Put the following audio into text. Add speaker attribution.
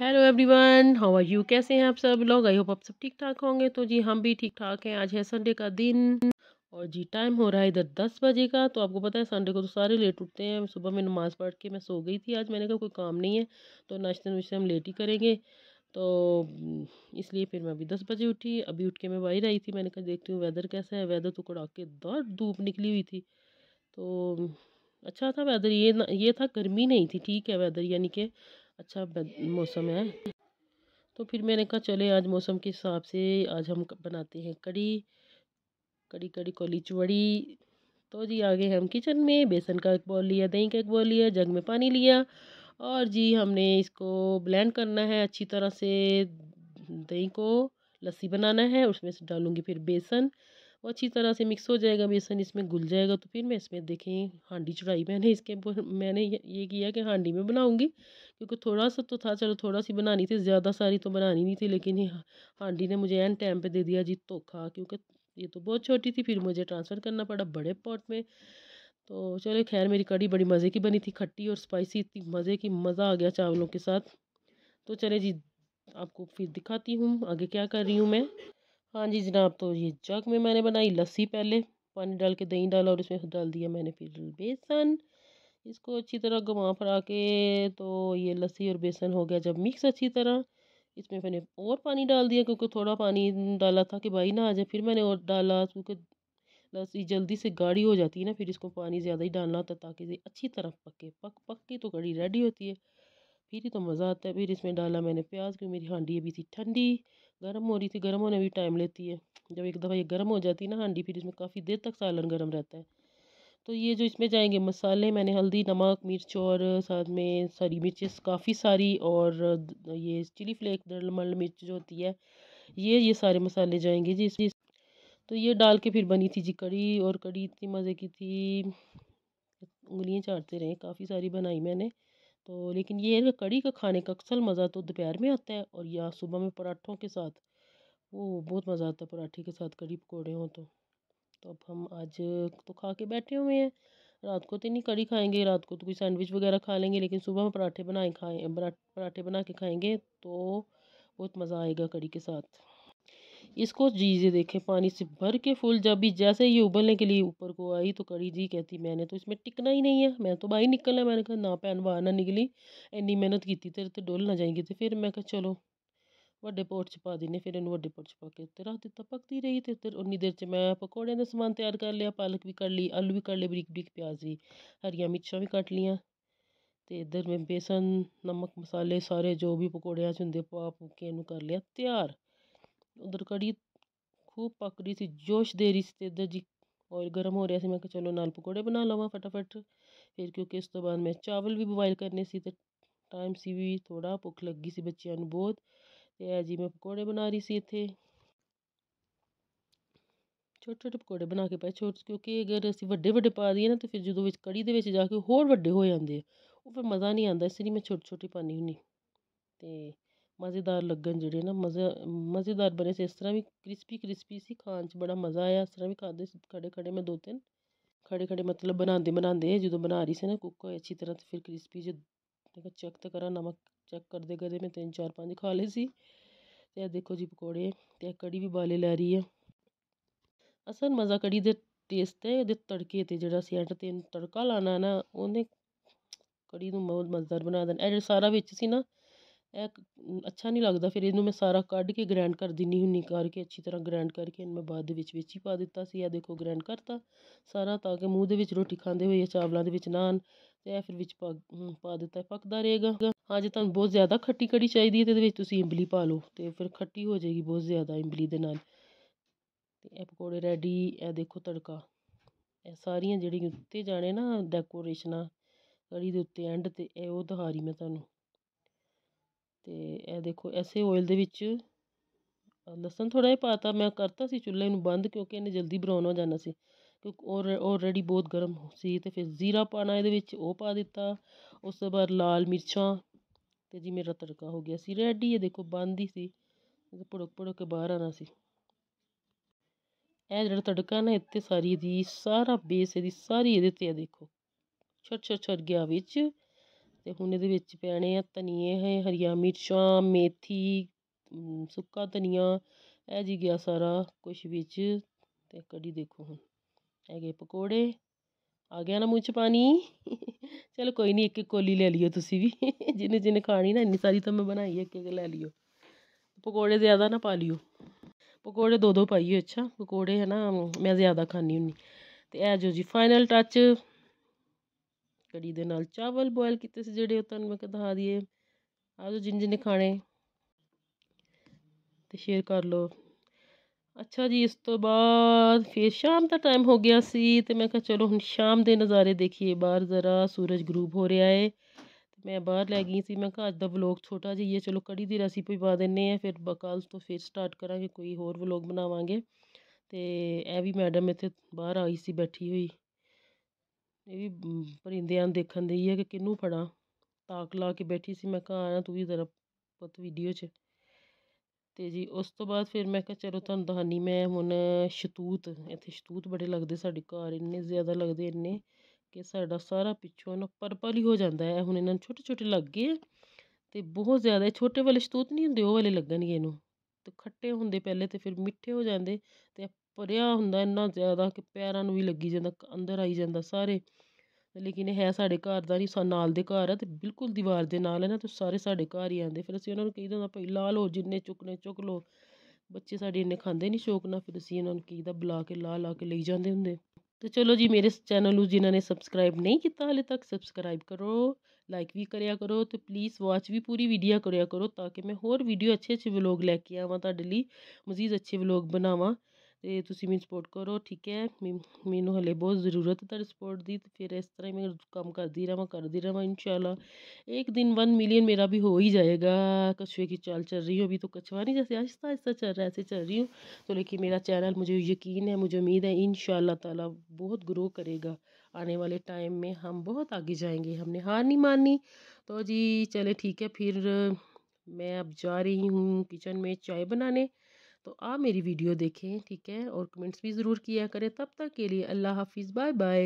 Speaker 1: hello everyone how are you कैसे हैं आप सब लोग आई होप आप सब ठीक ठाक होंगे तो जी हम भी ठीक ठाक हैं आज है संडे का दिन और जी टाइम हो रहा है इधर दस बजे का तो आपको पता है संडे को तो सारे लेट उठते हैं सुबह में नमाज़ पढ़ के मैं सो गई थी आज मैंने कहा कोई काम नहीं है तो नाश्ते नुश्ते हम लेट ही करेंगे तो हम्म, इसलिए फिर मैं अभी दस बजे उठी अभी उठ के मैं बाहर आई थी मैंने कहा देखती हूँ वेदर कैसा है वेदर तो दौर धूप निकली हुई थी तो हम्म, अच्छा था वेदर ये ये था गर्मी नहीं थी ठीक है वेदर यानी कि अच्छा मौसम है तो फिर मैंने कहा चले आज मौसम के हिसाब से आज हम बनाते हैं कड़ी कड़ी कड़ी कोली चुवड़ी तो जी आगे हम किचन में बेसन का एक बॉल लिया दही का एक बॉल लिया जग में पानी लिया और जी हमने इसको ब्लेंड करना है अच्छी तरह से दही को लस्सी बनाना है उसमें से डालूँगी फिर बेसन वो अच्छी तरह से मिक्स हो जाएगा बेसन इसमें घुल जाएगा तो फिर मैं इसमें देखें हांडी चढ़ाई मैंने इसके मैंने ये किया कि हांडी में बनाऊँगी क्योंकि थोड़ा सा तो था चलो थोड़ा सी बनानी थी ज़्यादा सारी तो बनानी नहीं थी लेकिन हांडी ने मुझे एन टाइम पर दे दिया जी धोखा क्योंकि ये तो बहुत छोटी थी फिर मुझे ट्रांसफ़र करना पड़ा बड़े पॉट में तो चलो खैर मेरी कड़ी बड़ी मज़े की बनी थी खट्टी और स्पाइसी इतनी मज़े की मज़ा आ गया चावलों के साथ तो चले जी आपको फिर दिखाती हूँ आगे क्या कर रही हूँ मैं हाँ जी जनाब तो ये जग में मैंने बनाई लस्सी पहले पानी डाल के दही डाला और इसमें डाल दिया मैंने फिर बेसन इसको अच्छी तरह घुमा फरा के तो ये लस्सी और बेसन हो गया जब मिक्स अच्छी तरह इसमें मैंने और पानी डाल दिया क्योंकि थोड़ा पानी डाला था कि भाई ना आ जाए फिर मैंने और डाला क्योंकि लस्सी जल्दी से गाढ़ी हो जाती है ना फिर इसको पानी ज़्यादा ही डालना होता है ताकि अच्छी तरह पके पक पक के तो कड़ी रेडी होती है फिर ही तो मज़ा आता है फिर इसमें डाला मैंने प्याज क्योंकि मेरी हांडी अभी थी ठंडी गर्म हो रही थी गर्म होने में भी टाइम लेती है जब एक दफ़ा ये गर्म हो जाती है ना हांडी फिर इसमें काफ़ी देर तक सालन गर्म रहता है तो ये जो इसमें जाएंगे मसाले मैंने हल्दी नमक मिर्च और साथ में सारी मिर्चेस काफ़ी सारी और ये चिली फ्लेक दरमल मिर्च जो होती है ये ये सारे मसाले जाएंगे जी इसमें तो ये डाल के फिर बनी थी जी कड़ी और कड़ी इतनी मज़े की थी उंगलियाँ चाटते रहे काफ़ी सारी बनाई मैंने तो लेकिन ये है कि कड़ी का खाने का अक्सर मज़ा तो दोपहर में आता है और या सुबह में पराठों के साथ वो बहुत मज़ा आता है पराठे के साथ कड़ी पकौड़े हों तो तो अब हम आज तो खा के बैठे हुए हैं रात को तो नहीं कड़ी खाएंगे रात को तो कोई सैंडविच वगैरह खा लेंगे लेकिन सुबह में पराठे बनाए खाएँ पराठे बना के खाएंगे तो बहुत मज़ा आएगा कड़ी के साथ इसको जीजे जी देखें पानी से भर के फूल जब भी जैसे ही उबलने के लिए ऊपर को आई तो कड़ी जी कहती मैंने तो इसमें टिकना ही नहीं है मैं तो बाहर निकलना मैंने कहा ना भैन बाहर ना निकली इन्नी मेहनत की तेरे तो डोल ना जाएंगे तो फिर मैं कहा चलो व्डे पोट च पा दिने फिर इन्हें वे पोट च पा के उत्तर रख दिता पकती रही तो उत्तर उन्नी देर च मैं पकौड़े का समान तैयार कर लिया पालक भी कट ली आलू भी कट ले बरीक बरीक प्याज भी हरिया मिर्चा भी कट लिया तो इधर मैं बेसन नमक मसाले सारे जो भी पकौड़िया होंगे पा पुके कर लिया तैयार ਉਧਰ ਕੜੀ खूब पक ਸੀ ਜੋਸ਼ ਦੇ दे रही थी इधर ਜੀ ਔਰ ਗਰਮ ਹੋ ਰਿਹਾ ਸੀ ਮੈਂ ਕਿਹਾ ਚਲੋ ਨਾਲ ਪਕੌੜੇ ਬਣਾ ਲਵਾਂ ਫਟਾਫਟ ਫਿਰ ਕਿਉਂਕਿ ਇਸ ਤੋਂ ਬਾਅਦ ਮੈਂ ਚਾਵਲ ਵੀ ਬੋਇਲ ਕਰਨੇ ਸੀ ਤੇ ਟਾਈਮ ਸੀ ਵੀ ਥੋੜਾ ਭੁੱਖ ਲੱਗੀ ਸੀ ਬੱਚਿਆਂ ਨੂੰ ਬਹੁਤ ਤੇ ਐ ਜੀ ਮੈਂ ਪਕੌੜੇ ਬਣਾ ਰਹੀ ਸੀ ਇੱਥੇ ਛੋਟੇ ਛੋਟੇ ਪਕੌੜੇ ਬਣਾ ਕੇ ਪਾਏ ਛੋਟੇ ਕਿਉਂਕਿ ਅਗਰ ਅਸੀਂ ਵੱਡੇ ਵੱਡੇ ਪਾ ਦਈਏ ਨਾ ਤੇ ਫਿਰ ਜਦੋਂ ਵਿੱਚ ਕੜੀ ਦੇ ਵਿੱਚ ਜਾ ਕੇ ਹੋਰ ਵੱਡੇ ਹੋ ਜਾਂਦੇ ਉਹ ਫਿਰ ਮਜ਼ਾ ਨਹੀਂ ਆਉਂਦਾ ਇਸ ਲਈ ਮੈਂ ਛੋਟੇ ਛੋਟੇ ਪਾਣੀ ਹੁੰਦੀ ਤੇ ਮਜ਼ੇਦਾਰ ਲੱਗਣ ਜਿਹੜੇ ਨਾ ਮਜ਼ਾ ਮਜ਼ੇਦਾਰ ਬਣੇ ਸੀ ਇਸ ਤਰ੍ਹਾਂ ਵੀ ਕ੍ਰਿਸਪੀ ਕ੍ਰਿਸਪੀ ਸੀ ਖਾਣ 'ਚ ਬੜਾ ਮਜ਼ਾ ਆਇਆ ਇਸ ਤਰ੍ਹਾਂ ਵੀ ਖਾਦੇ ਖੜੇ ਖੜੇ ਮੈਂ ਦੋ ਤਿੰਨ ਖੜੇ ਖੜੇ ਮਤਲਬ ਬਣਾਉਂਦੇ ਬਣਾਉਂਦੇ ਜਦੋਂ ਬਣਾ ਰਹੀ ਸੀ ਨਾ ਕੁੱਕ ਹੋਏ ਅੱਛੀ ਤਰ੍ਹਾਂ ਤੇ ਫਿਰ ਕ੍ਰਿਸਪੀ ਜੇ ਦੇਖੋ ਚੈੱਕ ਤਾਂ ਕਰਾਂ ਨਮਕ ਚੈੱਕ ਕਰਦੇ ਕਰਦੇ ਮੈਂ ਤਿੰਨ ਚਾਰ ਪੰਜ ਖਾ ਲਏ ਸੀ ਤੇ ਇਹ ਦੇਖੋ ਜੀ ਪਕੌੜੇ ਤੇ ਕੜੀ ਵੀ ਬਾਲੇ ਲੈ ਰਹੀ ਹੈ ਅਸਲ ਮਜ਼ਾ ਕੜੀ ਦੇ ਟੇਸਟ ਤੇ ਇਹਦੇ ਤੜਕੇ ਤੇ ਜਿਹੜਾ ਸੀ ਐਂਡ ਤੇ ਤੜਕਾ ਲਾਣਾ ਨਾ ਉਹਨੇ ਕੜੀ ਨੂੰ ਬਹੁਤ ਮਜ਼ੇਦਾਰ ਬਣਾ ਦੇਣਾ ਇਹ ਸਾਰਾ ਵਿੱਚ ਸੀ ਨਾ ਇਹ ਅੱਛਾ ਨਹੀਂ ਲੱਗਦਾ ਫਿਰ ਇਹਨੂੰ ਮੈਂ ਸਾਰਾ ਕੱਢ ਕੇ ਗ੍ਰੈਂਡ ਕਰ ਦਿੰਨੀ ਹੁੰਨੀ ਕਰਕੇ ਅੱਛੀ ਤਰ੍ਹਾਂ ਗ੍ਰੈਂਡ ਕਰਕੇ ਇਹਨੂੰ ਮੈਂ ਬਾਅਦ ਦੇ ਵਿੱਚ ਵਿੱਚ ਹੀ ਪਾ ਦਿੱਤਾ ਸੀ ਇਹ ਦੇਖੋ ਗ੍ਰੈਂਡ ਕਰਤਾ ਸਾਰਾ ਤਾਂ ਕਿ ਮੂੰਹ ਦੇ ਵਿੱਚ ਰੋਟੀ ਖਾਂਦੇ ਹੋਏ ਚਾਵਲਾਂ ਦੇ ਵਿੱਚ ਨਾ ਤੇ ਇਹ ਫਿਰ ਵਿੱਚ ਪਾ ਪਾ ਦਿੱਤਾ ਪੱਕਦਾ ਰਹੇਗਾ ਹਾਂ ਜੇ ਤੁਹਾਨੂੰ ਬਹੁਤ ਜ਼ਿਆਦਾ ਖੱਟੀ ਕੜੀ ਚਾਹੀਦੀ ਹੈ ਤੇ ਇਹਦੇ ਵਿੱਚ ਤੁਸੀਂ ਇਮਲੀ ਪਾ ਲਓ ਤੇ ਫਿਰ ਖੱਟੀ ਹੋ ਜਾਏਗੀ ਬਹੁਤ ਜ਼ਿਆਦਾ ਇਮਲੀ ਦੇ ਨਾਲ ਤੇ ਇਹ ਪਕੌੜੇ ਰੈਡੀ ਇਹ ਦੇਖੋ ਤੜਕਾ ਇਹ ਸਾਰੀਆਂ ਜਿਹੜੀਆਂ ਉੱਤੇ ਜਾਣੇ ਨਾ ਡੈਕੋਰੇਸ਼ਨਾਂ ਕੜੀ ਦੇ ਉੱਤੇ ਐਂਡ 'ਤੇ ਇਹ ਉਹ ਦਿਖਾ ਰਹੀ ਮੈਂ ਤੁਹਾਨੂੰ ਤੇ ਇਹ ਦੇਖੋ ਐਸੇ ਓਇਲ ਦੇ ਵਿੱਚ ਲਸਣ ਥੋੜਾ ਹੀ ਪਾਤਾ ਮੈਂ ਕਰਤਾ ਸੀ ਚੁੱਲ੍ਹੇ ਨੂੰ ਬੰਦ ਕਿਉਂਕਿ ਇਹਨੇ ਜਲਦੀ ਬਰਾਉਨ ਹੋ ਜਾਣਾ ਸੀ ਕਿਉਂਕਿ ਔਲਰੇਡੀ ਬਹੁਤ ਗਰਮ ਸੀ ਤੇ ਫਿਰ ਜ਼ੀਰਾ ਪਾਣਾ ਇਹਦੇ ਵਿੱਚ ਉਹ ਪਾ ਦਿੱਤਾ ਉਸ ਤੋਂ ਬਾਅਦ ਲਾਲ ਮਿਰਚਾਂ ਤੇ ਜੀ ਮੇਰਾ ਤੜਕਾ ਹੋ ਗਿਆ ਸੀ ਰੈਡੀ ਇਹ ਦੇਖੋ ਬੰਦ ਹੀ ਸੀ ਪੜੋ ਪੜੋ ਕੇ ਬਾਹਰ ਆਣਾ ਸੀ ਇਹ ਜਿਹੜਾ ਤੜਕਾ ਨਾ ਇੱਥੇ ਸਾਰੀ ਦੀ ਸਾਰਾ ਬੇਸ ਇਹਦੀ ਸਾਰੀ ਇਹਦੇ ਤੇ ਆ ਦੇਖੋ ਛੱਡ ਛੱਡ ਛੜ ਗਿਆ ਵਿੱਚ ਤੇ ਹੁਣ ਇਹਦੇ ਵਿੱਚ ਪੈਣੇ ਆ ਧਨੀਏ ਹੈ ਹਰੀਆਂ ਮਿਰਚਾਂ ਮੇਥੀ ਸੁੱਕਾ ਧਨੀਆ ਇਹ ਜੀ ਗਿਆ ਸਾਰਾ ਕੁਛ ਵਿੱਚ ਤੇ ਕੜੀ ਦੇਖੋ ਹੁਣ ਹੈਗੇ ਪਕੌੜੇ ਆ ਗਿਆ ਨਾ ਮੂੰਹ 'ਚ ਪਾਣੀ ਚਲੋ ਕੋਈ ਨਹੀਂ ਇੱਕ ਇੱਕ ਕੋਲੀ ਲੈ ਲਿਓ ਤੁਸੀਂ ਵੀ ਜਿਹਨੇ ਜਿਹਨੇ ਖਾਣੀ ਨਾ ਇੰਨੀ ਸਾਰੀ ਤਾਂ ਮੈਂ ਬਣਾਈ ਇੱਕ ਇੱਕ ਲੈ ਲਿਓ ਪਕੌੜੇ ਜ਼ਿਆਦਾ ਨਾ ਪਾ ਲਿਓ ਪਕੌੜੇ ਦੋ ਦੋ ਪਾਈਓ ਅੱਛਾ ਪਕੌੜੇ ਹੈ ਨਾ ਮੈਂ ਜ਼ਿਆਦਾ ਖਾਣੀ ਹੁੰਨੀ ਤੇ ਇਹ ਜੋ ਜੀ ਫਾਈਨਲ ਟੱਚ कड़ी के नाल चावल बॉयल किए से जोड़े तुम मैं दिखा दिए आज जिन्हें खाने तो शेयर कर लो अच्छा जी इस तो बाद फिर शाम का टाइम हो गया सी तो मैं क्या चलो हम शाम के नज़ारे देखिए बहर जरा सूरज ग्रूब हो रहा है तो मैं बहर लै गई सी मैं अज का बलॉग छोटा जी है चलो कड़ी की रैसीपी पा दें फिर कल तो फिर स्टार्ट करा कोई होर बलॉग बनावे तो यह भी मैडम इतने बहर आई सी बैठी हुई ਇਹ ਵੀ ਪਰਿੰਦਿਆਂ ਨੂੰ ਦੇਖਣ ਡਈ ਆ ਕਿ ਕਿਹਨੂੰ ਫੜਾਂ ਤਾਕ ਲਾ ਕੇ ਬੈਠੀ ਸੀ ਮੈਂ ਕਿਹਾ ਆ ਤੂੰ ਵੀ ਜ਼ਰਾ ਪੁੱਤ ਵੀਡੀਓ 'ਚ ਅਤੇ ਜੀ ਉਸ ਤੋਂ ਬਾਅਦ ਫਿਰ ਮੈਂ ਕਿਹਾ ਚਲੋ ਤੁਹਾਨੂੰ ਦਿਖਾਉਂਦੀ ਮੈਂ ਹੁਣ ਸ਼ਤੂਤ ਇੱਥੇ ਸ਼ਤੂਤ ਬੜੇ ਲੱਗਦੇ ਸਾਡੇ ਘਰ ਇੰਨੇ ਜ਼ਿਆਦਾ ਲੱਗਦੇ ਇੰਨੇ ਕਿ ਸਾਡਾ ਸਾਰਾ ਪਿੱਛੋਂ ਨਾ ਪਰਪਲ ਹੀ ਹੋ ਜਾਂਦਾ ਹੈ ਹੁਣ ਇਹਨਾਂ ਨੂੰ ਛੋਟੇ ਛੋਟੇ ਲੱਗ ਗਏ ਅਤੇ ਬਹੁਤ ਜ਼ਿਆਦਾ ਛੋਟੇ ਵਾਲੇ ਸ਼ਤੂਤ ਨਹੀਂ ਹੁੰਦੇ ਉਹ ਵਾਲੇ ਲੱਗਣਗੇ ਇਹਨੂੰ ਤੇ ਖੱਟੇ ਹੁੰਦੇ ਪਹਿਲੇ ਤੇ ਫਿਰ ਮਿੱਠੇ ਹੋ ਜਾਂਦੇ ਅਤੇ ਭਰਿਆ ਹੁੰਦਾ ਇੰਨਾ ਜ਼ਿਆਦਾ ਕਿ ਪੈਰਾਂ ਨੂੰ ਵੀ ਲੱਗੀ ਜਾਂਦਾ ਅੰਦਰ ਆਈ ਜਾਂਦਾ ਸਾਰੇ ਲੇਕਿਨ ਇਹ ਹੈ ਸਾਡੇ ਘਰ ਦਾ ਨਹੀਂ ਨਾਲ ਦੇ ਘਰ ਆ ਤੇ ਬਿਲਕੁਲ ਦੀਵਾਰ ਦੇ ਨਾਲ ਹੈ ਨਾ ਤੇ ਸਾਰੇ ਸਾਡੇ ਘਰ ਹੀ ਆਉਂਦੇ ਫਿਰ ਅਸੀਂ ਉਹਨਾਂ ਨੂੰ ਕਹੀਦਾ ਹੁੰਦਾ ਭਾਈ ਲਾ ਲਓ ਜਿੰਨੇ ਚੁੱਕਨੇ ਚੁੱਕ ਲਓ ਬੱਚੇ ਸਾਡੇ ਇੰਨੇ ਖਾਂਦੇ ਨਹੀਂ ਸ਼ੌਕ ਨਾਲ ਫਿਰ ਅਸੀਂ ਇਹਨਾਂ ਨੂੰ ਕਹੀਦਾ ਬੁਲਾ ਕੇ ਲਾ ਲਾ ਕੇ ਲਈ ਜਾਂਦੇ ਹੁੰਦੇ ਤੇ ਚਲੋ ਜੀ ਮੇਰੇ ਚੈਨਲ ਨੂੰ ਜਿਨ੍ਹਾਂ ਨੇ ਸਬਸਕ੍ਰਾਈਬ ਨਹੀਂ ਕੀਤਾ ਹਾਲੇ ਤੱਕ ਸਬਸਕ੍ਰਾਈਬ ਕਰੋ ਲਾਈਕ ਵੀ ਕਰਿਆ ਕਰੋ ਤੇ ਪਲੀਜ਼ ਵਾਚ ਵੀ ਪੂਰੀ ਵੀਡੀਓ ਕਰਿਆ ਕਰੋ ਤਾਂ ਕਿ ਮੈਂ ਹੋਰ ਵੀਡੀਓ ਅੱਛੇ ਅੱਛੇ ਵਲੋਗ ਲੈ ਕੇ ਆਵਾਂ ਤੁਹਾਡੇ ਲਈ ਮਜ਼ੀਦ ਅੱਛੇ ਵਲੋਗ ਬਣਾਵਾਂ ਤੇ ਤੁਸੀਂ ਮੈਨੂੰ ਸਪੋਰਟ ਕਰੋ ਠੀਕ ਹੈ ਮੈਨੂੰ हले बहुत जरूरत ਹੈ सपोर्ट की तो फिर इस तरह ही मैं कम करती रहा करती ਕਰਦੀ इन शाला एक दिन वन मिलियन मेरा भी हो ही जाएगा कछुए की चाल चल रही हो अभी तो कछुआ नहीं जैसे आहिस्ता आहिस्ता चल रहा है ऐसे चल रही हूँ तो लेकिन मेरा चैनल मुझे यकीन है मुझे उम्मीद है इन ताला बहुत ग्रो करेगा आने वाले टाइम में हम बहुत आगे जाएंगे हमने हार नहीं मानी तो जी चले ठीक है फिर मैं अब जा रही हूँ किचन में चाय बनाने तो आप मेरी वीडियो देखें ठीक है और कमेंट्स भी ज़रूर किया करें तब तक के लिए अल्लाह हाफिज़ बाय बाय